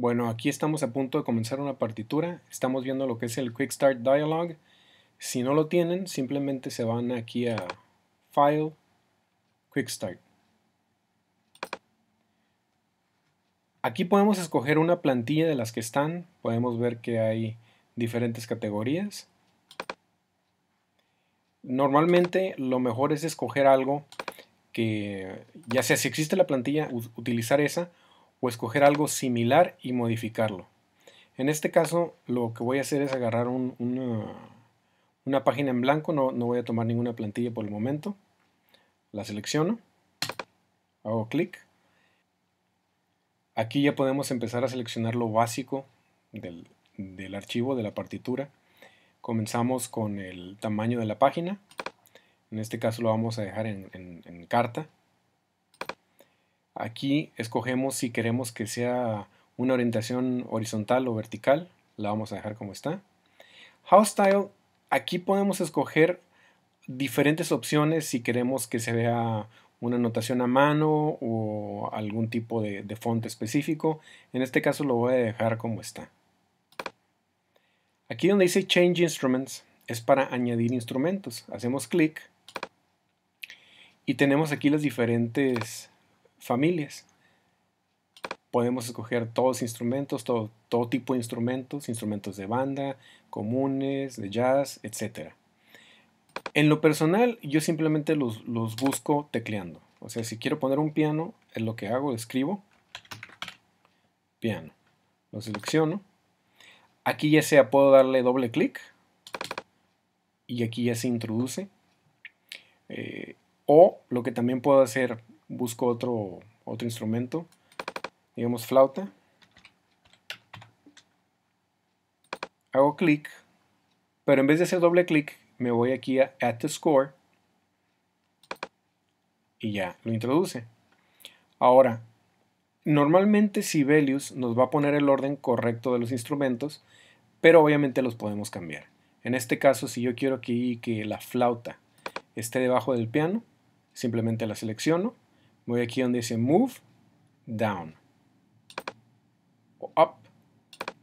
Bueno, aquí estamos a punto de comenzar una partitura. Estamos viendo lo que es el Quick Start Dialog. Si no lo tienen, simplemente se van aquí a File, Quick Start. Aquí podemos escoger una plantilla de las que están. Podemos ver que hay diferentes categorías. Normalmente lo mejor es escoger algo que, ya sea si existe la plantilla, utilizar esa o escoger algo similar y modificarlo. En este caso lo que voy a hacer es agarrar una, página en blanco, no, no voy a tomar ninguna plantilla por el momento. La selecciono, hago clic. Aquí ya podemos empezar a seleccionar lo básico del, archivo, de la partitura. Comenzamos con el tamaño de la página. En este caso lo vamos a dejar en carta. Aquí escogemos si queremos que sea una orientación horizontal o vertical. La vamos a dejar como está. How Style, aquí podemos escoger diferentes opciones si queremos que se vea una anotación a mano o algún tipo de, de fonte específico. En este caso lo voy a dejar como está. Aquí donde dice Change Instruments es para añadir instrumentos. Hacemos clic y tenemos aquí las diferentes familias. Podemos escoger todos instrumentos, todo, todo tipo de instrumentos, instrumentos de banda, comunes, de jazz, etc. En lo personal, yo simplemente los, busco tecleando. O sea, si quiero poner un piano, es lo que hago, escribo piano. Lo selecciono. Aquí ya sea puedo darle doble clic y aquí ya se introduce. Eh, o lo que también puedo hacer busco otro, otro instrumento, digamos flauta, hago clic, pero en vez de hacer doble clic, me voy aquí a Add to Score y ya lo introduce. Ahora, normalmente Sibelius nos va a poner el orden correcto de los instrumentos, pero obviamente los podemos cambiar. En este caso, si yo quiero que la flauta esté debajo del piano, simplemente la selecciono voy aquí donde dice move down o up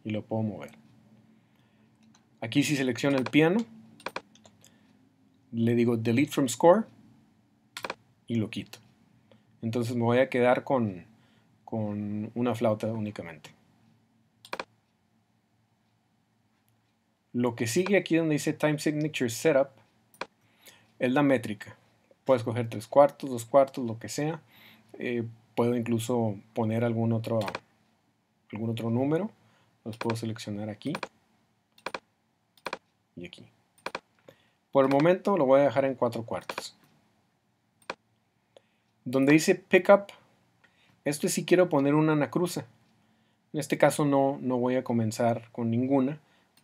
y lo puedo mover. Aquí si selecciono el piano, le digo delete from score y lo quito. Entonces me voy a quedar con, una flauta únicamente. Lo que sigue aquí donde dice Time Signature Setup es la métrica. Puedes coger tres cuartos, dos cuartos, lo que sea. Eh, puedo incluso poner algún otro, algún otro número. Los puedo seleccionar aquí y aquí. Por el momento lo voy a dejar en 4 cuartos. Donde dice pickup, esto es si quiero poner una anacruza. En este caso no, no voy a comenzar con ninguna.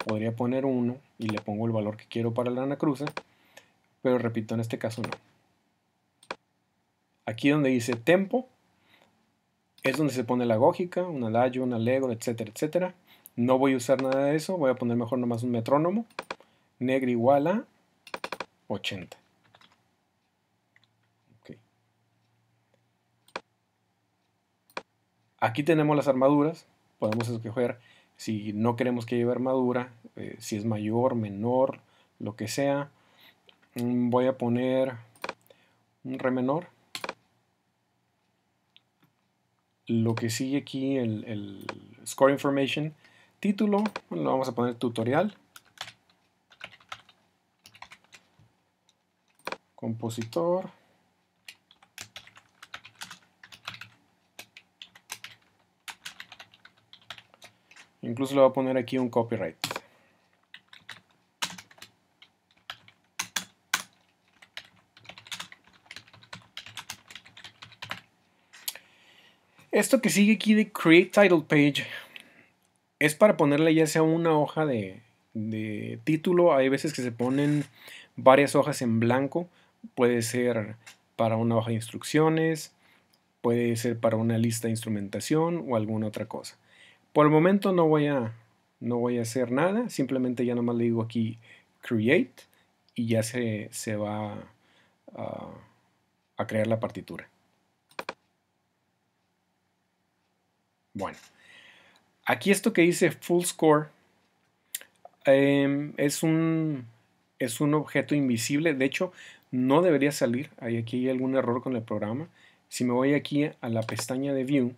Podría poner uno y le pongo el valor que quiero para la anacruza. Pero repito, en este caso no. Aquí donde dice tempo, es donde se pone la gógica, una layo, una lego, etcétera, etcétera. No voy a usar nada de eso, voy a poner mejor nomás un metrónomo. Negro igual a 80. Aquí tenemos las armaduras, podemos escoger si no queremos que lleve armadura, eh, si es mayor, menor, lo que sea. Mm, voy a poner un re menor lo que sigue aquí, el, score information, título, lo vamos a poner tutorial, compositor, incluso le voy a poner aquí un copyright. Esto que sigue aquí de Create Title Page es para ponerle ya sea una hoja de, título. Hay veces que se ponen varias hojas en blanco. Puede ser para una hoja de instrucciones, puede ser para una lista de instrumentación o alguna otra cosa. Por el momento no voy a, no voy a hacer nada, simplemente ya nomás le digo aquí create y ya se, se va a crear la partitura. Bueno, aquí esto que dice full score em, es, un, es un objeto invisible. De hecho, no debería salir. Hay aquí hay algún error con el programa. Si me voy aquí a la pestaña de View,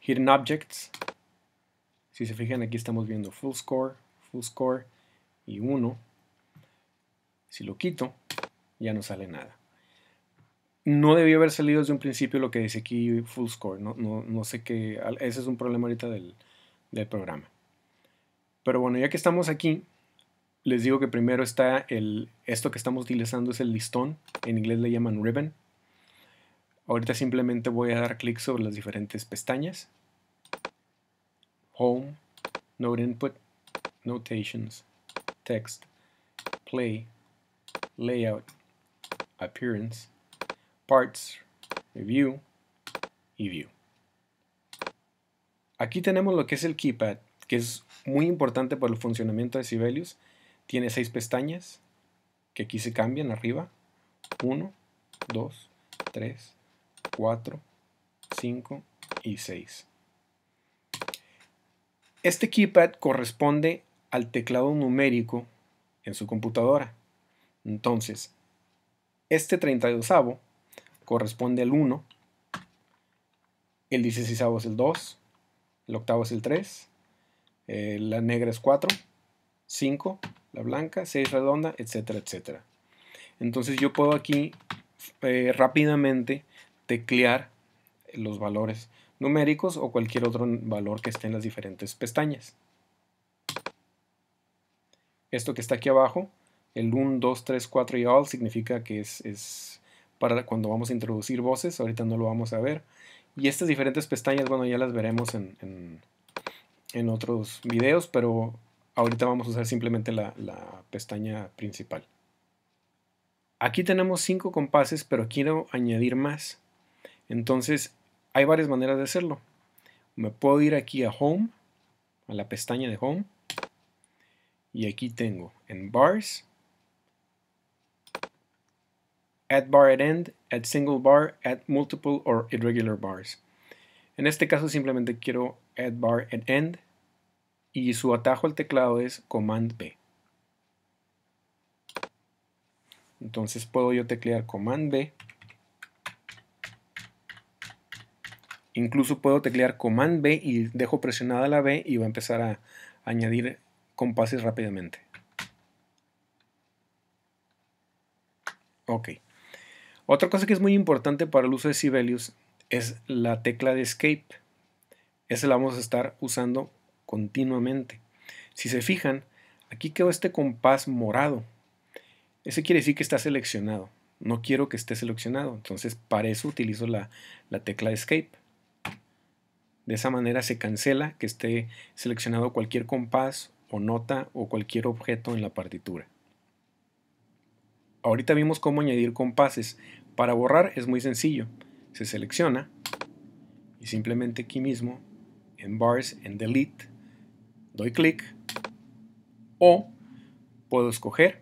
Hidden Objects, si se fijan aquí estamos viendo Full Score, Full Score y 1. Si lo quito, ya no sale nada no debió haber salido desde un principio lo que dice aquí Full Score. No, sé qué. Ese es un problema ahorita del, del, programa. Pero bueno, ya que estamos aquí, les digo que primero está el. Esto que estamos utilizando es el listón. En inglés le llaman ribbon. Ahorita simplemente voy a dar clic sobre las diferentes pestañas. Home, Note Input, Notations, Text, Play, Layout, Appearance, Parts, View y View. Aquí tenemos lo que es el keypad, que es muy importante para el funcionamiento de Sibelius. Tiene seis pestañas, que aquí se cambian arriba. 1, 2, 3, 4, 5 y 6. Este keypad corresponde al teclado numérico en su computadora. Entonces, este 32avo corresponde al 1, el 16 es el 2, el octavo es el 3, eh, la negra es 4, 5, la blanca, 6 redonda, etcétera, etcétera. Entonces yo puedo aquí eh, rápidamente teclear los valores numéricos o cualquier otro valor que esté en las diferentes pestañas. Esto que está aquí abajo, el 1, 2, 3, 4 y all significa que es, es para cuando vamos a introducir voces, ahorita no lo vamos a ver. Y estas diferentes pestañas, bueno, ya las veremos en, en, otros videos, pero ahorita vamos a usar simplemente la, la pestaña principal. Aquí tenemos cinco compases, pero quiero añadir más. Entonces, hay varias maneras de hacerlo. Me puedo ir aquí a Home, a la pestaña de Home, y aquí tengo en Bars, Add bar at end, Add single bar, Add multiple or irregular bars. En este caso simplemente quiero Add bar at end y su atajo al teclado es command B. Entonces puedo yo teclear command B. Incluso puedo teclear command B y dejo presionada la B y va a empezar a añadir compases rápidamente. Ok. Otra cosa que es muy importante para el uso de Sibelius es la tecla de escape. Esa la vamos a estar usando continuamente. Si se fijan, aquí quedó este compás morado. Ese quiere decir que está seleccionado. No quiero que esté seleccionado. Entonces para eso utilizo la, tecla escape. De esa manera se cancela que esté seleccionado cualquier compás o nota o cualquier objeto en la partitura. Ahorita vimos cómo añadir compases. Para borrar es muy sencillo. Se selecciona y simplemente aquí mismo en Bars, en Delete, doy clic o puedo escoger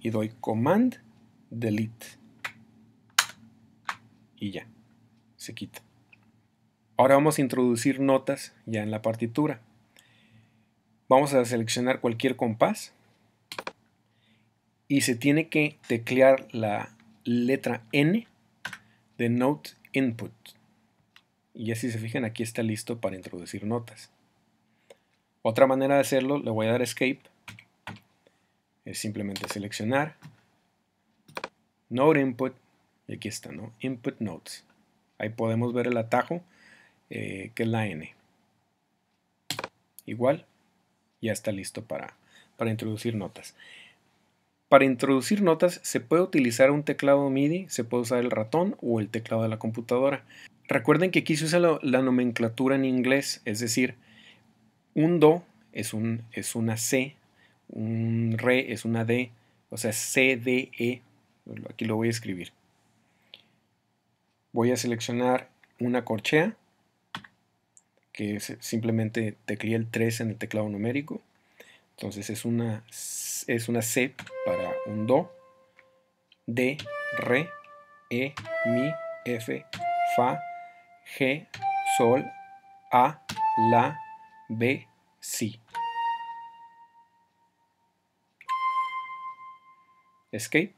y doy Command Delete y ya, se quita. Ahora vamos a introducir notas ya en la partitura. Vamos a seleccionar cualquier compás y se tiene que teclear la letra N de Note Input. Y así se fijan, aquí está listo para introducir notas. Otra manera de hacerlo, le voy a dar Escape. Es simplemente seleccionar Note Input. Y aquí está, ¿no? Input Notes. Ahí podemos ver el atajo eh, que es la N. Igual, ya está listo para, para introducir notas. Para introducir notas se puede utilizar un teclado MIDI, se puede usar el ratón o el teclado de la computadora. Recuerden que aquí se usa la, nomenclatura en inglés, es decir, un do es, un, es una C, un re es una D, o sea, C, D, E. Aquí lo voy a escribir. Voy a seleccionar una corchea, que es simplemente tecleé el 3 en el teclado numérico. Entonces es una, es una C para un Do, D, Re, E, Mi, F, Fa, G, Sol, A, La, B, Si. Escape.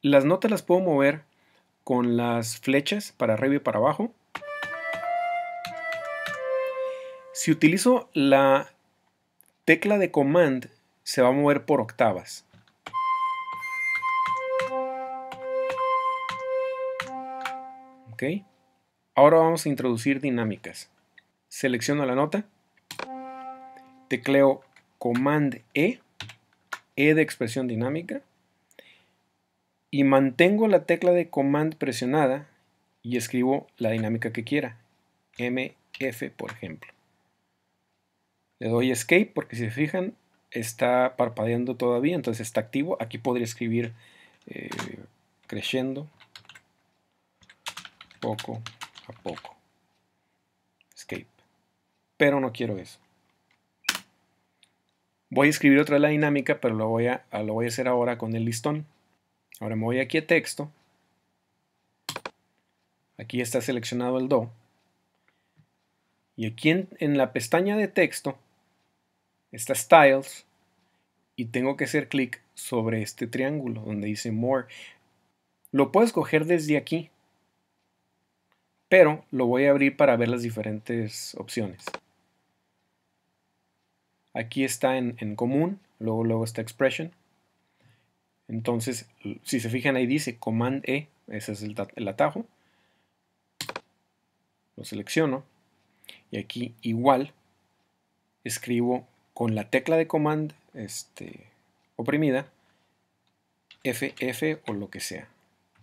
Las notas las puedo mover con las flechas para arriba y para abajo Si utilizo la tecla de command, se va a mover por octavas. ¿Ok? Ahora vamos a introducir dinámicas. Selecciono la nota, tecleo Command E, E de expresión dinámica, y mantengo la tecla de Command presionada y escribo la dinámica que quiera, MF por ejemplo. Le doy escape porque si se fijan está parpadeando todavía, entonces está activo. Aquí podría escribir eh, creciendo poco a poco. Escape. Pero no quiero eso. Voy a escribir otra la dinámica, pero lo voy, a, ah, lo voy a hacer ahora con el listón. Ahora me voy aquí a texto. Aquí está seleccionado el do. Y aquí en la pestaña de texto está Styles y tengo que hacer clic sobre este triángulo donde dice More. Lo puedo escoger desde aquí, pero lo voy a abrir para ver las diferentes opciones. Aquí está en, común, luego, luego está Expression. Entonces, si se fijan ahí dice Command E, ese es el atajo. Lo selecciono y aquí igual escribo con la tecla de command este, oprimida, FF o lo que sea.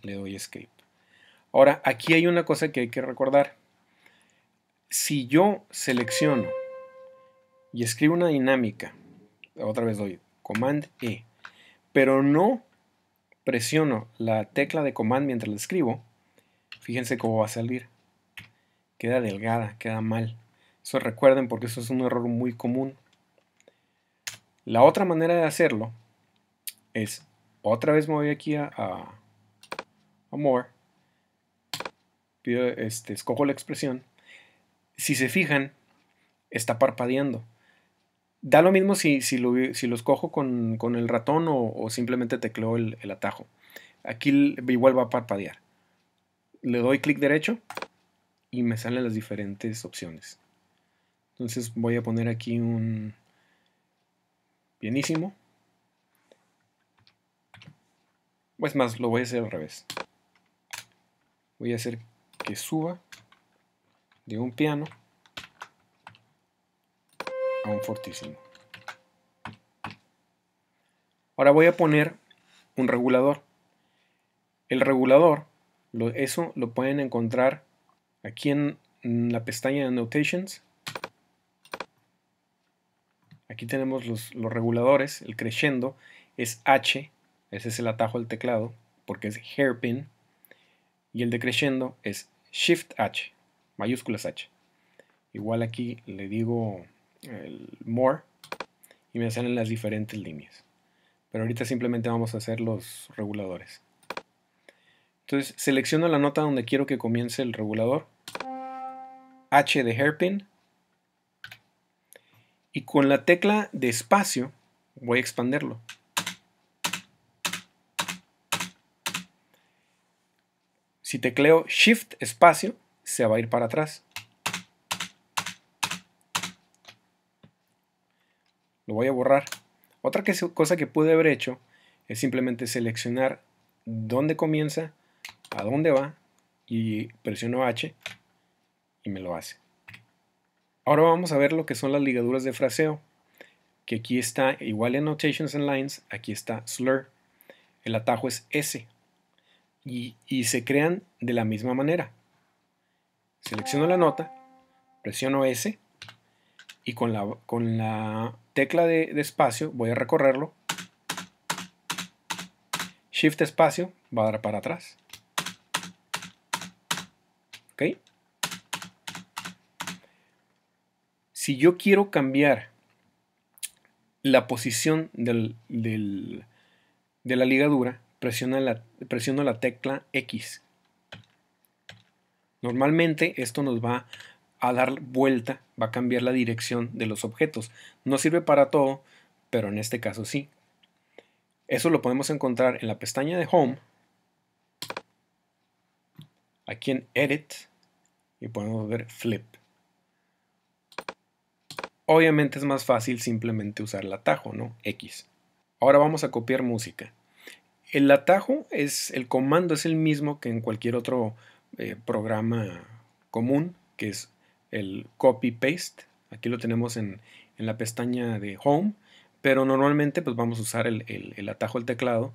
Le doy escape. Ahora, aquí hay una cosa que hay que recordar. Si yo selecciono y escribo una dinámica, otra vez doy command E, pero no presiono la tecla de command mientras la escribo, fíjense cómo va a salir. Queda delgada, queda mal. Eso recuerden porque eso es un error muy común. La otra manera de hacerlo es, otra vez me voy aquí a, More, este, escojo la expresión. Si se fijan, está parpadeando. Da lo mismo si, si, lo, escojo con, el ratón o, simplemente tecleo el, el, atajo. Aquí igual va a parpadear. Le doy clic derecho y me salen las diferentes opciones. Entonces voy a poner aquí un bienísimo. pues más, lo voy a hacer al revés. Voy a hacer que suba de un piano a un fortísimo. Ahora voy a poner un regulador. El regulador, eso lo pueden encontrar aquí en la pestaña de Notations, Aquí tenemos los, reguladores, el creciendo es H, ese es el atajo al teclado, porque es hairpin, y el decrescendo es Shift H, mayúsculas H. Igual aquí le digo el more y me salen las diferentes líneas. Pero ahorita simplemente vamos a hacer los reguladores. Entonces selecciono la nota donde quiero que comience el regulador. H de hairpin y con la tecla de espacio voy a expanderlo. Si tecleo Shift espacio, se va a ir para atrás. Lo voy a borrar. Otra cosa que pude haber hecho es simplemente seleccionar dónde comienza, a dónde va y presiono H y me lo hace. Ahora vamos a ver lo que son las ligaduras de fraseo, que aquí está igual en Notations and Lines, aquí está slur. El atajo es S. Y, se crean de la misma manera. Selecciono la nota, presiono S y con la, tecla de, de espacio voy a recorrerlo Shift espacio va a dar para atrás. si yo quiero cambiar la posición de la ligadura, presiono la tecla X. Normalmente esto nos va a dar vuelta, va a cambiar la dirección de los objetos. No sirve para todo, pero en este caso sí. Eso lo podemos encontrar en la pestaña de Home, aquí en Edit, y podemos ver Flip. Obviamente es más fácil simplemente usar el atajo, ¿no? X. Ahora vamos a copiar música. El atajo es, el comando es el mismo que en cualquier otro eh, programa común, que es el copy-paste. Aquí lo tenemos en, la pestaña de Home, pero normalmente pues vamos a usar el, el atajo del teclado,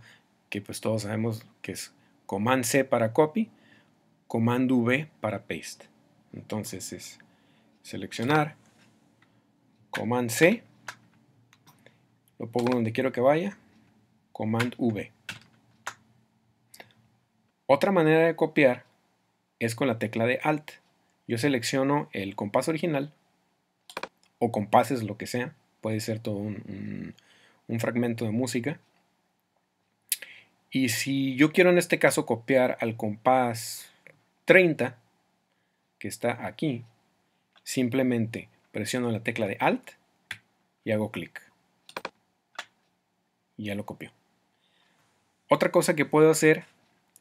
que pues todos sabemos que es Command-C para copy, Command-V para paste. Entonces es seleccionar, Command C, lo pongo donde quiero que vaya, Command V. Otra manera de copiar es con la tecla de Alt. Yo selecciono el compás original o compases, lo que sea, puede ser todo un, un fragmento de música. Y si yo quiero en este caso copiar al compás 30, que está aquí, simplemente presiono la tecla de Alt y hago clic. Y ya lo copio. Otra cosa que puedo hacer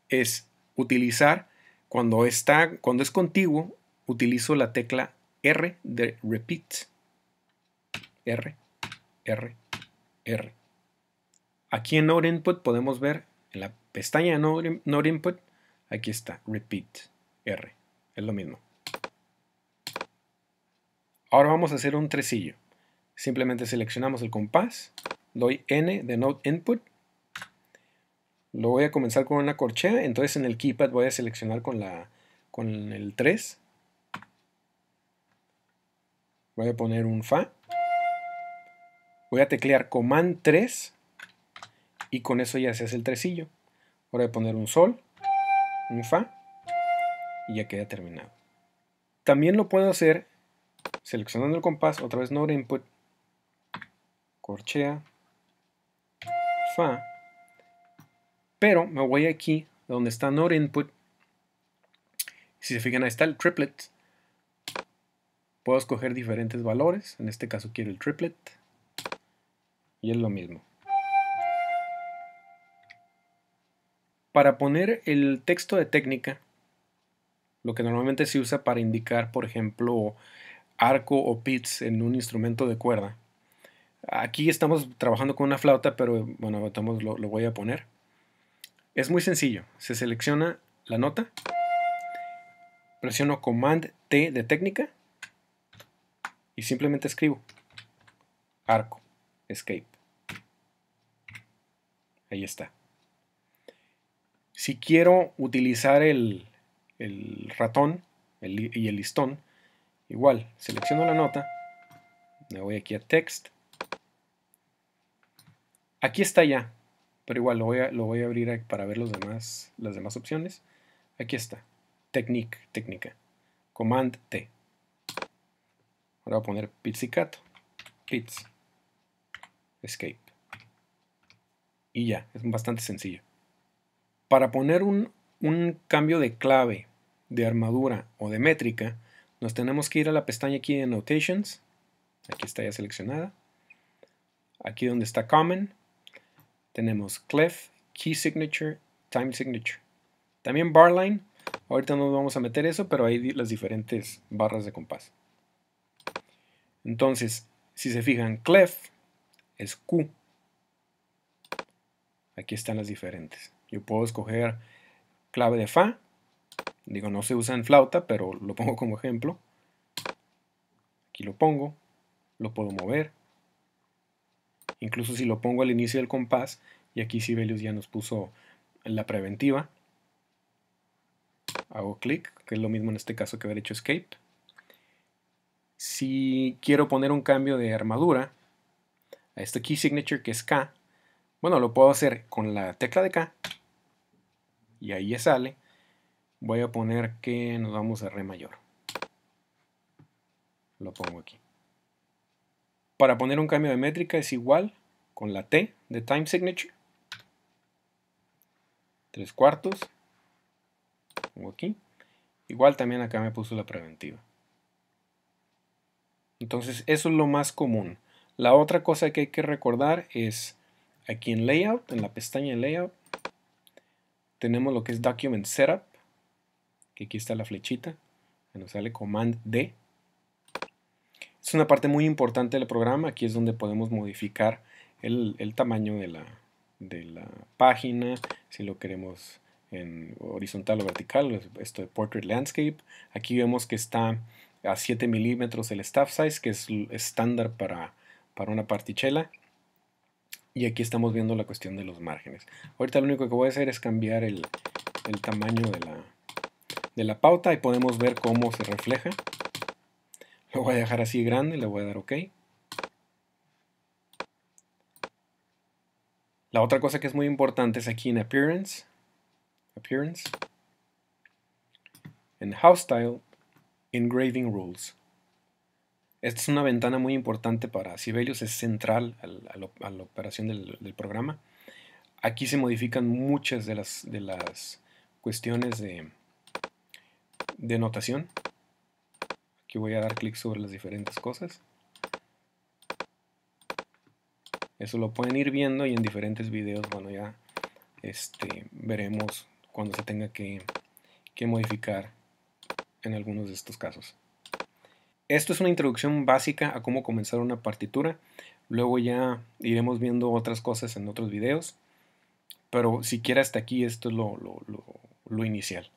es utilizar cuando, está, cuando es contiguo, utilizo la tecla R de repeat. R, R, R. Aquí en Node Input podemos ver en la pestaña de Node Input, aquí está repeat R. Es lo mismo. Ahora vamos a hacer un tresillo. Simplemente seleccionamos el compás, doy N de Note Input, lo voy a comenzar con una corchea, entonces en el keypad voy a seleccionar con, la, con el 3, voy a poner un Fa, voy a teclear Command 3 y con eso ya se hace el tresillo. Ahora voy a poner un Sol, un Fa y ya queda terminado. También lo puedo hacer Seleccionando el compás, otra vez node Input, corchea, Fa, pero me voy aquí donde está node Input, si se fijan ahí está el triplet, puedo escoger diferentes valores, en este caso quiero el triplet, y es lo mismo. Para poner el texto de técnica, lo que normalmente se usa para indicar, por ejemplo, arco o pits en un instrumento de cuerda. Aquí estamos trabajando con una flauta, pero bueno, lo, lo voy a poner. Es muy sencillo. Se selecciona la nota. Presiono Command T de técnica. Y simplemente escribo. Arco. Escape. Ahí está. Si quiero utilizar el, ratón y el listón, Igual, selecciono la nota, me voy aquí a text. Aquí está ya, pero igual lo voy a, abrir para ver los demás, las demás opciones. Aquí está, técnica, command T. Ahora voy a poner pizzicato, pizz, escape. Y ya, es bastante sencillo. Para poner un cambio de clave, de armadura o de métrica, nos tenemos que ir a la pestaña aquí de Notations. Aquí está ya seleccionada. Aquí donde está Common, tenemos Clef, Key Signature, Time Signature. También Barline. Ahorita no vamos a meter eso, pero hay las diferentes barras de compás. Entonces, si se fijan, Clef es Q. Aquí están las diferentes. Yo puedo escoger clave de Fa Digo, no se usa en flauta, pero lo pongo como ejemplo. Aquí lo pongo, lo puedo mover. Incluso si lo pongo al inicio del compás, y aquí Sibelius ya nos puso la preventiva. Hago clic, que es lo mismo en este caso que haber hecho escape. Si quiero poner un cambio de armadura a este key signature que es K, bueno, lo puedo hacer con la tecla de K y ahí ya sale voy a poner que nos vamos a re mayor. Lo pongo aquí. Para poner un cambio de métrica es igual con la T de time signature. Tres cuartos. Pongo aquí. Igual también acá me puso la preventiva. Entonces eso es lo más común. La otra cosa que hay que recordar es aquí en Layout, en la pestaña de Layout, tenemos lo que es Document Setup que aquí está la flechita, que nos sale Command D. Es una parte muy importante del programa, aquí es donde podemos modificar el, tamaño de la, página, si lo queremos en horizontal o vertical, esto de Portrait Landscape. Aquí vemos que está a 7 milímetros el staff size, que es estándar para, una partichela. Y aquí estamos viendo la cuestión de los márgenes. Ahorita lo único que voy a hacer es cambiar el tamaño de la, de la pauta y podemos ver cómo se refleja. Lo voy a dejar así grande, le voy a dar OK. La otra cosa que es muy importante es aquí en Appearance, Appearance, en House Style, Engraving Rules. Esta es una ventana muy importante para Sibelius, es central a la operación del, del, programa. Aquí se modifican muchas de las, de las cuestiones de, de notación. Aquí voy a dar clic sobre las diferentes cosas. Eso lo pueden ir viendo y en diferentes videos, bueno, ya este, veremos cuando se tenga que, modificar en algunos de estos casos. Esto es una introducción básica a cómo comenzar una partitura. Luego ya iremos viendo otras cosas en otros videos. Pero siquiera hasta aquí esto es lo, lo inicial.